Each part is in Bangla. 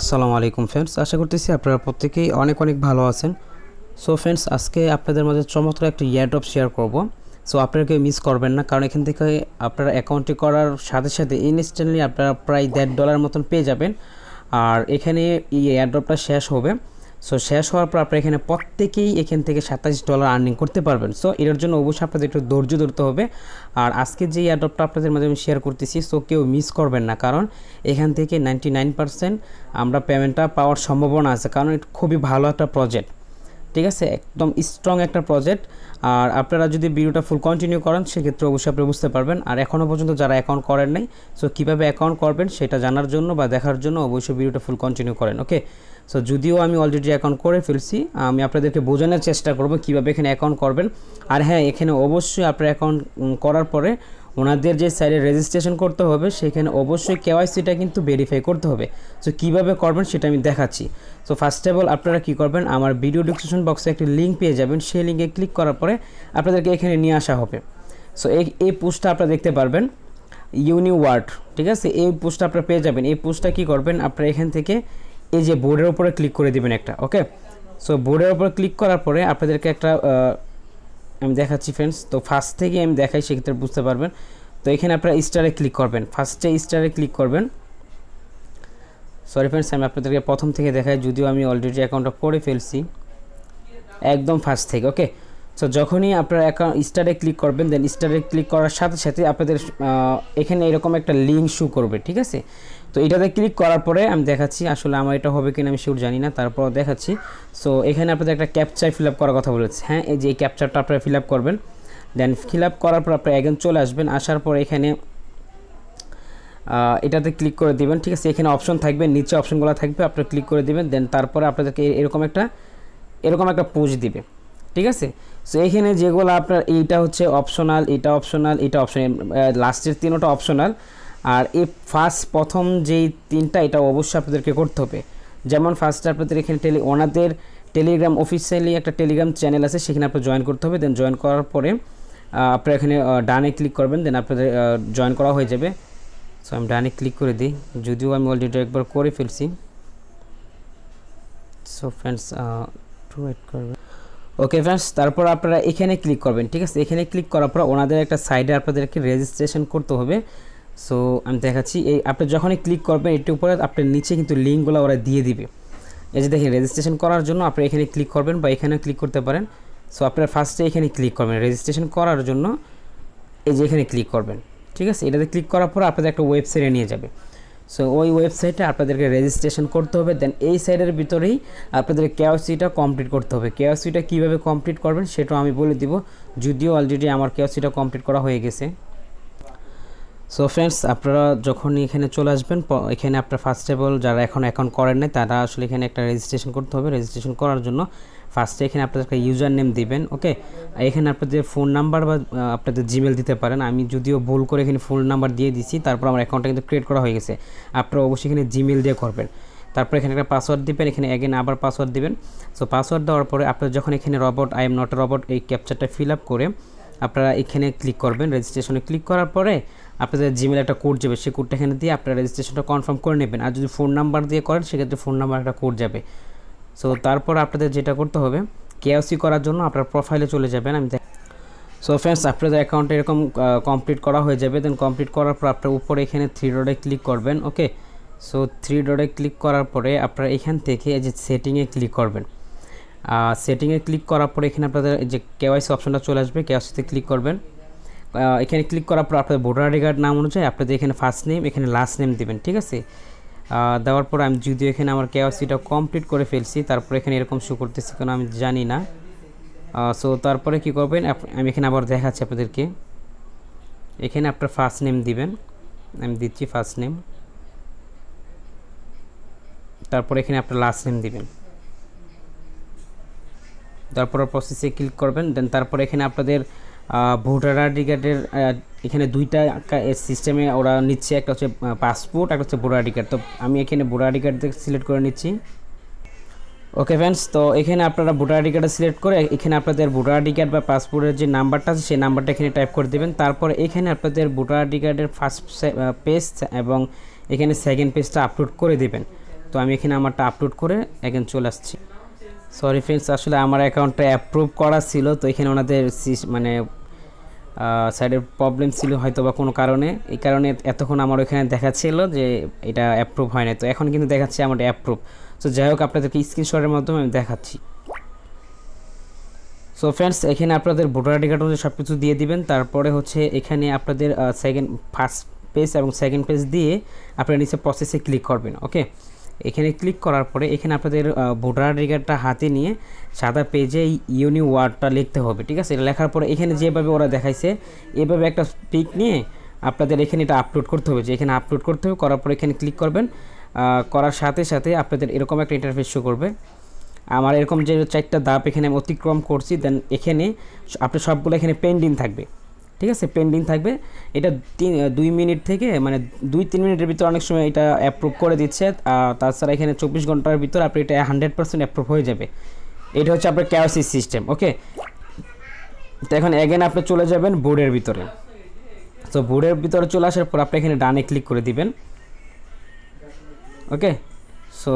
আসসালামু আলাইকুম ফ্রেন্ডস আশা করতেছি আপনারা প্রত্যেকেই অনেক অনেক ভালো আছেন সো ফ্রেন্ডস আজকে আপনাদের মাঝে চমৎকার একটা ইয়ারড্রপ শেয়ার করব সো আপনারা কেউ মিস করবেন না কারণ এখান থেকে আপনারা অ্যাকাউন্টটি করার সাথে সাথে ইনস্ট্যান্টলি আপনারা প্রায় দেড় ডলার মতন পেয়ে যাবেন আর এখানে এই ইয়ারড্রপটা শেষ হবে সো শেষ হওয়ার পর আপনারা এখানে প্রত্যেকেই এখান থেকে সাতাশ ডলার আর্নিং করতে পারবেন সো এটার জন্য অবশ্যই আপনাদের একটু ধৈর্য ধরতে হবে আর আজকে যে অ্যাডপ্টটা আপনাদের মাঝে আমি শেয়ার করতেছি সো কেউ মিস করবেন না কারণ এখান থেকে নাইনটি আমরা পেমেন্টটা পাওয়ার সম্ভাবনা আছে কারণ এটা খুবই ভালো একটা প্রজেক্ট ঠিক আছে একদম স্ট্রং একটা প্রজেক্ট আর আপনারা যদি ভিডিওটা ফুল কন্টিনিউ করেন সেক্ষেত্রে অবশ্যই আপনি বুঝতে পারবেন আর এখনও পর্যন্ত যারা অ্যাকাউন্ট করেন নাই সো কীভাবে অ্যাকাউন্ট করবেন সেটা জানার জন্য বা দেখার জন্য অবশ্যই ভিডিওটা ফুল কন্টিনিউ করেন ওকে সো যদিও আমি অলরেডি অ্যাকাউন্ট করে ফেলছি আমি আপনাদেরকে বোঝানোর চেষ্টা করব কীভাবে এখানে অ্যাকাউন্ট করবেন আর হ্যাঁ এখানে অবশ্যই আপনার অ্যাকাউন্ট করার পরে ওনাদের যে সাইটে রেজিস্ট্রেশন করতে হবে সেখানে অবশ্যই কেওয়াইসিটা কিন্তু ভেরিফাই করতে হবে সো কীভাবে করবেন সেটা আমি দেখাচ্ছি সো ফার্স্ট অফ অল আপনারা কী করবেন আমার ভিডিও ডিসক্রিপশন বক্সে একটি লিঙ্ক পেয়ে যাবেন সেই লিঙ্কে ক্লিক করার পরে আপনাদেরকে এখানে নিয়ে আসা হবে সো এই এই পোস্টটা আপনারা দেখতে পারবেন ইউনিওয়ার্ড ঠিক আছে এই পোস্টটা আপনারা পেয়ে যাবেন এই পোস্টটা কী করবেন আপনারা এখান থেকে এই যে বোর্ডের উপরে ক্লিক করে দেবেন একটা ওকে সো বোর্ডের উপরে ক্লিক করার পরে আপনাদেরকে একটা আমি দেখাচ্ছি ফ্রেন্ডস তো ফার্স্ট থেকে আমি দেখাই সেক্ষেত্রে বুঝতে পারবেন তো এখানে আপনারা স্টারে ক্লিক করবেন ফার্স্টে স্টারে ক্লিক করবেন সরি ফ্রেন্ডস আমি আপনাদেরকে প্রথম থেকে দেখাই যদিও আমি অলরেডি অ্যাকাউন্টটা করে ফেলছি একদম ফার্স্ট থেকে ওকে সো যখনই আপনার অ্যাকাউন্ট স্টারে ক্লিক করবেন দেন স্টারে ক্লিক করার সাথে সাথে আপনাদের এখানে এরকম একটা লিঙ্ক শু করবে ঠিক আছে তো এটাতে ক্লিক করার পরে আমি দেখাচ্ছি আসলে আমার এটা হবে কিনা আমি শিওর জানি না তারপর দেখাচ্ছি সো এখানে আপনাদের একটা ক্যাপচার ফিল আপ করার কথা বলেছে হ্যাঁ এই যে এই ক্যাপচারটা আপনারা ফিল আপ করবেন দেন ফিল আপ করার পর আপনারা অ্যাগেন চলে আসবেন আসার পর এখানে এটাতে ক্লিক করে দেবেন ঠিক আছে এখানে অপশন থাকবে নিচে অপশনগুলো থাকবে আপনারা ক্লিক করে দেবেন দেন তারপরে আপনাদেরকে এরকম একটা এরকম একটা পোজ দিবে ঠিক আছে সো এখানে যেগুলো আপনার এইটা হচ্ছে অপশনাল এটা অপশনাল এটা অপশন লাস্টের তিনোটা অপশনাল আর এই ফার্স্ট প্রথম যেই তিনটা এটা অবশ্যই আপনাদেরকে করতে হবে যেমন ফার্স্ট আপনাদের এখানে টেলি ওনাদের টেলিগ্রাম অফিসিয়ালি একটা টেলিগ্রাম চ্যানেল আছে সেখানে আপনার জয়েন করতে হবে দেন জয়েন করার পরে আপনারা এখানে ডানে ক্লিক করবেন দেন আপনাদের জয়েন করা হয়ে যাবে সো আমি ডানে ক্লিক করে দিই যদিও আমি অলরেডি একবার করে ফেলছি সো ফ্রেন্ডস টু ওয়েট করবেন ওকে ফ্রেন্ডস তারপর আপনারা এখানে ক্লিক করবেন ঠিক আছে এখানে ক্লিক করার পর ওনাদের একটা সাইডে আপনাদেরকে রেজিস্ট্রেশন করতে হবে সো আমি দেখাচ্ছি এই আপনি যখনই ক্লিক করবেন এটির উপরে আপনার নিচে কিন্তু লিঙ্কগুলো ওরা দিয়ে দিবে এই যে দেখেন রেজিস্ট্রেশন করার জন্য আপনি এখানে ক্লিক করবেন বা এখানেও ক্লিক করতে পারেন সো আপনারা ফার্স্টে এখানে ক্লিক করবেন রেজিস্ট্রেশন করার জন্য এই যে এখানে ক্লিক করবেন ঠিক আছে এটাতে ক্লিক করার পর আপনাদের একটা ওয়েবসাইটে নিয়ে যাবে সো ওই ওয়েবসাইটে আপনাদেরকে রেজিস্ট্রেশন করতে হবে দেন এই সাইডের ভিতরেই আপনাদের কেওসিটা কমপ্লিট করতে হবে কেওসিটা কীভাবে কমপ্লিট করবেন সেটাও আমি বলে দিব যদিও অলরেডি আমার কেওসিটা কমপ্লিট করা হয়ে গেছে সো ফ্রেন্ডস আপনারা যখনই এখানে চলে আসবেন এখানে আপনার ফার্স্ট অফ অল যারা এখন অ্যাকাউন্ট করেন নাই তারা আসলে এখানে একটা রেজিস্ট্রেশন করতে হবে রেজিস্ট্রেশন করার জন্য ফার্স্টে এখানে আপনাদের একটা ইউজার নেম দিবেন ওকে এখানে আপনাদের ফোন নাম্বার বা আপনাদের জিমেল দিতে পারেন আমি যদিও ভুল করে এখানে ফোন নাম্বার দিয়ে দিচ্ছি তারপর আমার অ্যাকাউন্টটা কিন্তু ক্রিয়েট করা হয়ে গেছে আপনারা অবশ্যই এখানে জিমেল দিয়ে করবেন তারপর এখানে একটা পাসওয়ার্ড দিবেন এখানে অ্যাগেন আবার পাসওয়ার্ড দিবেন সো পাসওয়ার্ড দেওয়ার পরে আপনার যখন এখানে robot I am not robot এই ক্যাপচারটা ফিল আপ করে আপনারা এখানে ক্লিক করবেন রেজিস্ট্রেশনে ক্লিক করার পরে আপনাদের জিমেল একটা কোড যাবে সেই কোডটা এখানে দিয়ে আপনারা রেজিস্ট্রেশনটা কনফার্ম করে নেবেন আর যদি ফোন নাম্বার দিয়ে করেন সেক্ষেত্রে ফোন নাম্বার একটা কোড যাবে সো তারপর আপনাদের যেটা করতে হবে কেওসি করার জন্য আপনার প্রোফাইলে চলে যাবেন আমি সো ফ্রেন্ডস আপনাদের অ্যাকাউন্টে এরকম কমপ্লিট করা হয়ে যাবে দেন কমপ্লিট করার পর আপনার উপরে এখানে থ্রি ডটে ক্লিক করবেন ওকে সো থ্রি ডটে ক্লিক করার পরে আপনারা এখান থেকে এই যে সেটিংয়ে ক্লিক করবেন সেটিংয়ে ক্লিক করার পরে এখানে আপনাদের যে কেওয়াইসি অপশনটা চলে আসবে কেওয়াইসিতে ক্লিক করবেন এখানে ক্লিক করার পর আপনাদের ভোটার আইডি কার্ড নাম অনুযায়ী আপনাদের এখানে ফার্স্ট নেম এখানে লাস্ট নেম দেবেন ঠিক আছে দেওয়ার পর আমি যদিও এখানে আমার কেওয়াইসিটা কমপ্লিট করে ফেলছি তারপর এখানে এরকম শো করতেছি কারণ আমি জানি না সো তারপরে কি করবেন আমি এখানে আবার দেখাচ্ছি আপনাদেরকে এখানে আপনার ফার্স্ট নেম দিবেন আমি দিচ্ছি ফার্স্ট নেম তারপর এখানে আপনার লাস্ট নেম দিবেন তারপর প্রসেসে ক্লিক করবেন দেন তারপর এখানে আপনাদের ভোটার আইডি কার্ডের এখানে দুইটা সিস্টেমে ওরা নিচ্ছে একটা হচ্ছে পাসপোর্ট একটা হচ্ছে ভোটার আইডি কার্ড তো আমি এখানে ভোটার আইডি কার্ড সিলেক্ট করে নিচ্ছি ওকে ফ্রেন্ডস তো এখানে আপনারা ভোটার আইডি কার্ডটা সিলেক্ট করে এখানে আপনাদের ভোটার আইডি কার্ড বা পাসপোর্টের যে নাম্বারটা আছে সেই নাম্বারটা এখানে টাইপ করে দেবেন তারপর এখানে আপনাদের ভোটার আইডি কার্ডের ফার্স্ট পেজ এবং এখানে সেকেন্ড পেজটা আপলোড করে দেবেন তো আমি এখানে আমারটা আপলোড করে এখানে চলে আসছি সরি ফ্রেন্ডস আসলে আমার অ্যাকাউন্টটা অ্যাপ্রুভ করা ছিল তো এখানে ওনাদের মানে সাইডের প্রবলেম ছিল হয়তো বা কোনো কারণে এই কারণে এতক্ষণ আমার ওইখানে দেখাচ্ছিল যে এটা অ্যাপ্রুভ হয় না তো এখন কিন্তু দেখাচ্ছে আমার অ্যাপ্রুভ সো যাই হোক আপনাদেরকে স্ক্রিনশটের মাধ্যমে আমি দেখাচ্ছি সো ফ্রেন্ডস এখানে আপনাদের ভোটার আইডি কার্ড সব কিছু দিয়ে দিবেন তারপরে হচ্ছে এখানে আপনাদের সেকেন্ড ফার্স্ট পেজ এবং সেকেন্ড পেজ দিয়ে আপনারা নিচে প্রসেসে ক্লিক করবেন ওকে এখানে ক্লিক করার পরে এখানে আপনাদের ভোটার আইডি কার্ডটা হাতে নিয়ে সাদা পেজে ইউনি ওয়ার্ডটা লিখতে হবে ঠিক আছে এটা লেখার পরে এখানে যেভাবে ওরা দেখাইছে এভাবে একটা পিক নিয়ে আপনাদের এখানে এটা আপলোড করতে হবে যে এখানে আপলোড করতে হবে করার পরে এখানে ক্লিক করবেন করার সাথে সাথে আপনাদের এরকম একটা ইন্টারফেস শো করবে আমার এরকম যে চারটা দাপ এখানে আমি অতিক্রম করছি দেন এখানে আপনি সবগুলো এখানে পেন্ডিং থাকবে ঠিক আছে পেন্ডিং থাকবে এটা তিন দুই মিনিট থেকে মানে দুই তিন মিনিটের ভিতরে অনেক সময় এটা অ্যাপ্রুভ করে দিচ্ছে তাছাড়া এখানে চব্বিশ ঘন্টার ভিতরে আপনি এটা হান্ড্রেড পার্সেন্ট অ্যাপ্রুভ হয়ে যাবে এটা হচ্ছে আপনার ক্যাওসি সিস্টেম ওকে তো এখন অ্যাগেন আপনি চলে যাবেন বোর্ডের ভিতরে তো বোর্ডের ভিতরে চলে আসার পর আপনি এখানে ডানে ক্লিক করে দিবেন ওকে সো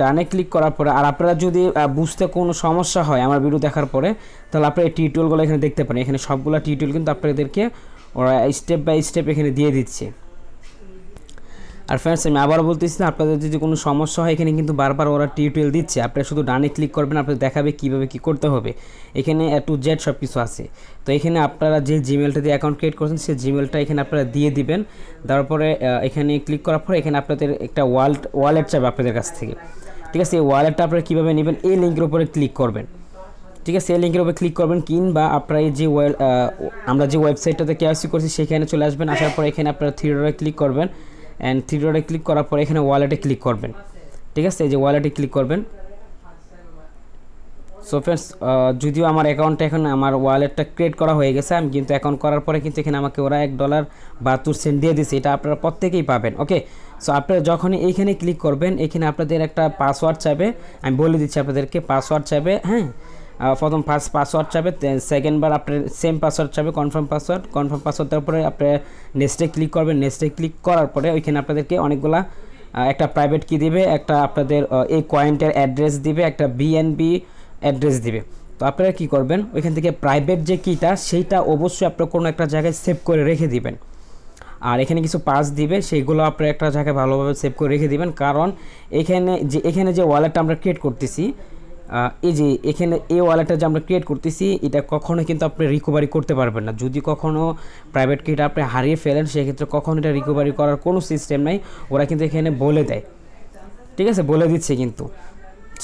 ডানে ক্লিক করার পরে আর আপনারা যদি বুঝতে কোনো সমস্যা হয় আমার ভিডিও দেখার পরে তাহলে আপনারা এই টিউটোরিয়ালগুলো এখানে দেখতে পারেন এখানে সবগুলো টিউটোরিয়াল কিন্তু আপনাদেরকে ওরা স্টেপ বাই স্টেপ এখানে দিয়ে দিচ্ছে আর ফ্রেন্ডস আমি আবার বলতেছি না আপনাদের যদি কোনো সমস্যা হয় এখানে কিন্তু বারবার ওরা টিউটোরিয়াল দিচ্ছে আপনারা শুধু ডানে ক্লিক করবেন আপনাদের দেখাবে কীভাবে কী করতে হবে এখানে এ টু জেড সব কিছু আছে তো এখানে আপনারা যে জিমেলটা দিয়ে অ্যাকাউন্ট ক্রিয়েট করছেন সেই জিমেলটা এখানে আপনারা দিয়ে দিবেন তারপরে এখানে ক্লিক করার পর এখানে আপনাদের একটা ওয়ালেট ওয়ালেট চাইবে আপনাদের কাছ থেকে ঠিক আছে এই ওয়ালেটটা আপনারা কীভাবে নেবেন এই লিঙ্কের উপরে ক্লিক করবেন ঠিক আছে সেই লিঙ্কের উপরে ক্লিক করবেন কিংবা আপনারা এই যে আমরা যে ওয়েবসাইটটাতে কেওয়াইসি করছি সেখানে চলে আসবেন আসার পর এখানে আপনারা থ্রি ক্লিক করবেন অ্যান্ড থ্রি ডটে ক্লিক করার পরে এখানে ওয়ালেটে ক্লিক করবেন ঠিক আছে এই যে ওয়ালেটে ক্লিক করবেন সো ফ্রেন্ডস যদিও আমার অ্যাকাউন্টটা এখন আমার ওয়ালেটটা ক্রিয়েট করা হয়ে গেছে আমি কিন্তু অ্যাকাউন্ট করার পরে কিন্তু এখানে আমাকে ওরা এক ডলার বাহাত্তর সেন্ট দিয়ে দিছে এটা আপনারা প্রত্যেকেই পাবেন ওকে সো আপনারা যখনই এইখানে ক্লিক করবেন এখানে আপনাদের একটা পাসওয়ার্ড চাইবে আমি বলে দিচ্ছি আপনাদেরকে পাসওয়ার্ড চাইবে হ্যাঁ প্রথম ফার্স্ট পাসওয়ার্ড চাবে সেকেন্ডবার আপনার সেম পাসওয়ার্ড চাবে কনফার্ম পাসওয়ার্ড কনফার্ম পাসওয়ার্ড তারপরে আপনার নেক্সটে ক্লিক করবেন নেক্সটে ক্লিক করার পরে ওইখানে আপনাদেরকে অনেকগুলা একটা প্রাইভেট কি দিবে একটা আপনাদের এই কোয়েন্টের অ্যাড্রেস দিবে একটা বিএনবি অ্যাড্রেস দিবে তো আপনারা কি করবেন ওইখান থেকে প্রাইভেট যে কিটা সেইটা অবশ্যই আপনার কোনো একটা জায়গায় সেভ করে রেখে দিবেন আর এখানে কিছু পাস দিবে সেইগুলো আপনার একটা জায়গায় ভালোভাবে সেভ করে রেখে দিবেন কারণ এখানে যে এখানে যে ওয়ালেটটা আমরা ক্রিয়েট করতেছি এই যে এখানে এই ওয়ালেটটা যে আমরা ক্রিয়েট করতেছি এটা কখনো কিন্তু আপনি রিকভারি করতে পারবেন না যদি কখনো প্রাইভেট কিটা আপনি হারিয়ে ফেলেন সেক্ষেত্রে কখনো এটা রিকভারি করার কোনো সিস্টেম নাই ওরা কিন্তু এখানে বলে দেয় ঠিক আছে বলে দিচ্ছে কিন্তু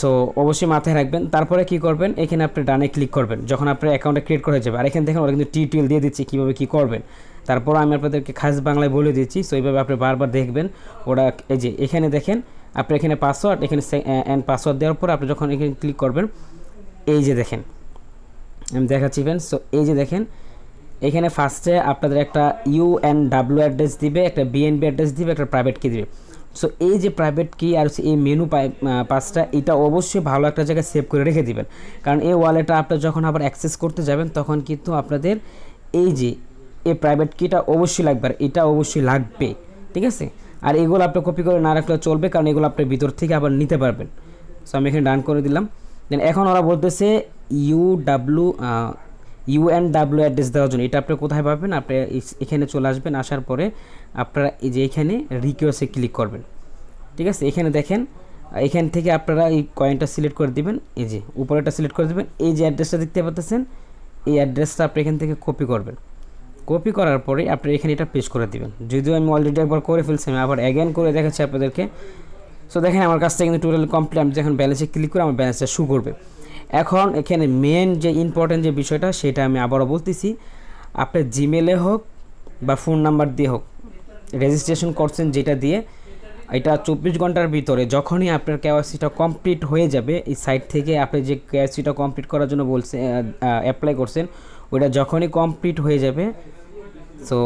সো অবশ্যই মাথায় রাখবেন তারপরে কি করবেন এখানে আপনি ডানে ক্লিক করবেন যখন আপনার অ্যাকাউন্টে ক্রিয়েট করা যাবে আর এখানে দেখেন ওরা কিন্তু টিউটোরিয়াল দিয়ে দিচ্ছে কীভাবে কী করবেন তারপর আমি আপনাদেরকে খাস বাংলায় বলে দিচ্ছি সো এইভাবে আপনি বারবার দেখবেন ওরা এই যে এখানে দেখেন আপনি এখানে পাসওয়ার্ড এখানে অ্যান্ড পাসওয়ার্ড দেওয়ার পর আপনি যখন এখানে ক্লিক করবেন এই যে দেখেন আমি দেখাচ্ছি ইভেন সো এই যে দেখেন এখানে ফার্স্টে আপনাদের একটা ইউ অ্যান্ড ডাব্লু অ্যাড্রেস দিবে একটা বিএনবি অ্যাড্রেস দিবে একটা প্রাইভেট কি দিবে সো এই যে প্রাইভেট কি আর এই মেনু পাসটা এটা অবশ্যই ভালো একটা জায়গায় সেভ করে রেখে দিবেন কারণ এই ওয়ালেটটা আপনি যখন আবার অ্যাক্সেস করতে যাবেন তখন কিন্তু আপনাদের এই যে এই প্রাইভেট কিটা অবশ্যই লাগবে আর এটা অবশ্যই লাগবে ঠিক আছে আর এগুলো আপনি কপি করে না রাখলে চলবে কারণ এগুলো আপনি ভিতর থেকে আবার নিতে পারবেন সো আমি এখানে ডান করে দিলাম দেন এখন ওরা বলতেছে U W N W address দেওয়ার জন্য এটা আপনি কোথায় পাবেন আপনি এখানে চলে আসবেন আসার পরে আপনারা এই যে এখানে রিকোয়েস্টে ক্লিক করবেন ঠিক আছে এখানে দেখেন এখান থেকে আপনারা এই কয়েনটা সিলেক্ট করে দিবেন এই যে উপরেটা সিলেক্ট করে দেবেন এই যে অ্যাড্রেসটা দেখতে পাচ্ছেন এই অ্যাড্রেসটা আপনি এখান থেকে কপি করবেন কপি করার পরে আপনি এখানে এটা পেস্ট করে দিবেন যদিও আমি অলরেডি একবার করে ফেলছি আমি আবার অ্যাগেন করে দেখাচ্ছি আপনাদেরকে সো দেখেন আমার কাছ থেকে কিন্তু টোটাল কমপ্লিট আমি যখন ব্যালেন্সে ক্লিক করে আমার ব্যালেন্সটা শু করবে এখন এখানে মেন যে ইম্পর্ট্যান্ট যে বিষয়টা সেটা আমি আবারও বলতেছি আপনার জিমেলে হোক বা ফোন নাম্বার দিয়ে হোক রেজিস্ট্রেশন করছেন যেটা দিয়ে এটা চব্বিশ ঘন্টার ভিতরে যখনই আপনার কেওয়াইসিটা কমপ্লিট হয়ে যাবে এই সাইট থেকে আপনি যে কেওয়াইসিটা কমপ্লিট করার জন্য বলছে অ্যাপ্লাই করছেন ওটা যখনই কমপ্লিট হয়ে যাবে সো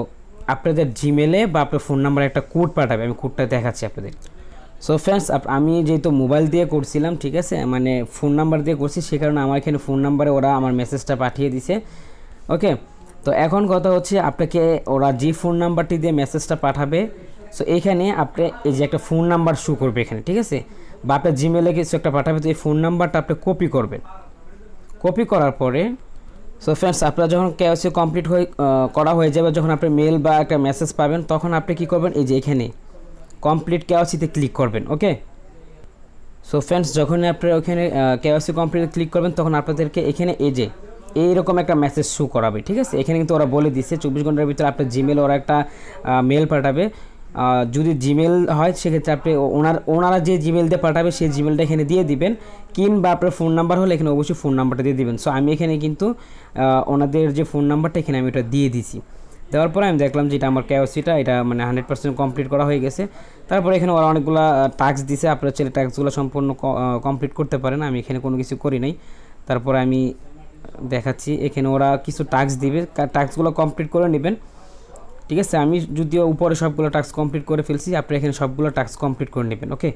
আপনাদের জিমেলে বা আপনার ফোন নাম্বারে একটা কোড পাঠাবে আমি কোডটা দেখাচ্ছি আপনাদের সো ফ্রেন্ডস আমি যেহেতু মোবাইল দিয়ে করছিলাম ঠিক আছে মানে ফোন নাম্বার দিয়ে করছি সে কারণে আমার এখানে ফোন নাম্বারে ওরা আমার মেসেজটা পাঠিয়ে দিছে ওকে তো এখন কথা হচ্ছে আপনাকে ওরা যে ফোন নাম্বারটি দিয়ে মেসেজটা পাঠাবে সো এখানে আপনি এই যে একটা ফোন নাম্বার শো করবে এখানে ঠিক আছে বা আপনার জিমেলে কিছু একটা পাঠাবে তো এই ফোন নাম্বারটা আপনি কপি করবেন কপি করার পরে সো ফ্রেন্ডস আপনার যখন কেওয়াইসি কমপ্লিট হয়ে করা হয়ে যাবে যখন আপনি মেল বা একটা মেসেজ পাবেন তখন আপনি কি করবেন এই যে এখানে কমপ্লিট কেওয়াইসিতে ক্লিক করবেন ওকে সো ফ্রেন্ডস যখন আপনি ওখানে কেওয়াইসি কমপ্লিট ক্লিক করবেন তখন আপনাদেরকে এখানে এই যে এইরকম একটা মেসেজ শু করাবে ঠিক আছে এখানে কিন্তু ওরা বলে দিচ্ছে চব্বিশ ঘন্টার ভিতরে আপনার জিমেল ওরা একটা মেল পাঠাবে যদি জিমেল হয় সেক্ষেত্রে আপনি ওনার ওনারা যে জিমেল দিয়ে পাঠাবে সেই জিমেলটা এখানে দিয়ে দিবেন কিংবা আপনার ফোন নাম্বার হলে এখানে অবশ্যই ফোন নাম্বারটা দিয়ে দিবেন সো আমি এখানে কিন্তু ওনাদের যে ফোন নাম্বারটা এখানে আমি ওটা দিয়ে দিছি দেওয়ার পরে আমি দেখলাম যে এটা আমার ক্যাওসিটা এটা মানে হান্ড্রেড পার্সেন্ট কমপ্লিট করা হয়ে গেছে তারপরে এখানে ওরা অনেকগুলো টাক্স দিছে আপনার ছেলে টাক্সগুলো সম্পূর্ণ কমপ্লিট করতে পারেন আমি এখানে কোনো কিছু করি নাই তারপরে আমি দেখাচ্ছি এখানে ওরা কিছু টাক্স দিবে টাক্সগুলো কমপ্লিট করে নেবেন ঠিক আছে আমি যদিও উপরে সবগুলো টাস্ক কমপ্লিট করে ফেলছি আপনি এখানে সবগুলো টাস্ক কমপ্লিট করে নেবেন ওকে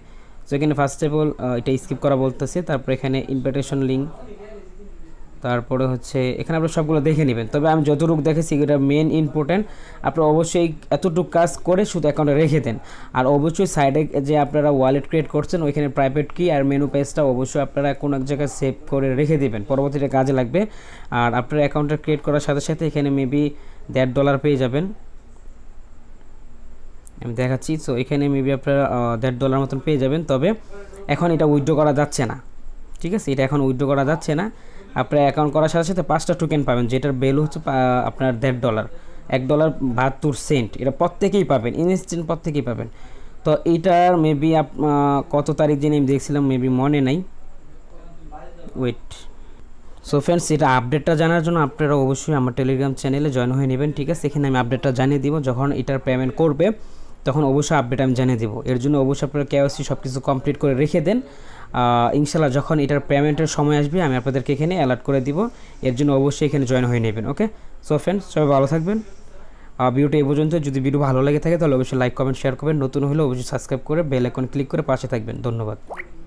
সো এখানে ফার্স্ট অফ অল এটা স্কিপ করা বলতেছে তারপর এখানে ইনভাইটেশন লিঙ্ক তারপরে হচ্ছে এখানে আপনি সবগুলো দেখে নেবেন তবে আমি যতটুকু দেখেছি এটা মেন ইম্পর্ট্যান্ট আপনি অবশ্যই এতটুকু কাজ করে শুধু অ্যাকাউন্টে রেখে দেন আর অবশ্যই সাইডে যে আপনারা ওয়ালেট ক্রিয়েট করছেন ওইখানে প্রাইভেট কি আর মেনু পেজটা অবশ্যই আপনারা কোনো এক জায়গায় সেভ করে রেখে দেবেন পরবর্তীতে কাজে লাগবে আর আপনার অ্যাকাউন্টটা ক্রিয়েট করার সাথে সাথে এখানে মেবি দেড় ডলার পেয়ে যাবেন আমি দেখাচ্ছি সো এখানে মেবি আপনারা দেড় ডলার মতন পেয়ে যাবেন তবে এখন এটা উইথড্র করা যাচ্ছে না ঠিক আছে এটা এখন উইথড্র করা যাচ্ছে না আপনার অ্যাকাউন্ট করার সাথে সাথে পাঁচটা টোকেন পাবেন যেটার ভ্যালু হচ্ছে আপনার দেড় ডলার এক ডলার বাহাত্তর সেন্ট এটা প্রত্যেকেই পাবেন ইনস্ট্যান্ট প্রত্যেকেই পাবেন তো এইটার মেবি কত তারিখ দিন আমি দেখছিলাম মেবি মনে নাই ওয়েট সো ফ্রেন্ডস এটা আপডেটটা জানার জন্য আপনারা অবশ্যই আমার টেলিগ্রাম চ্যানেলে জয়েন হয়ে নেবেন ঠিক আছে এখানে আমি আপডেটটা জানিয়ে দিব যখন এটার পেমেন্ট করবে তখন অবশ্যই আপডেট আমি জানিয়ে দেবো এর জন্য অবশ্যই আপনারা কেওয়াইসি সব কিছু কমপ্লিট করে রেখে দেন ইনশাল্লাহ যখন এটার পেমেন্টের সময় আসবে আমি আপনাদেরকে এখানে অ্যালার্ট করে দিব এর জন্য অবশ্যই এখানে জয়েন হয়ে নেবেন ওকে সো ফ্রেন্ডস সবাই ভালো থাকবেন ভিডিওটা এই পর্যন্ত যদি ভিডিও ভালো লাগে থাকে তাহলে অবশ্যই লাইক কমেন্ট শেয়ার করবেন নতুন হলে অবশ্যই সাবস্ক্রাইব করে বেল আইকন ক্লিক করে পাশে থাকবেন ধন্যবাদ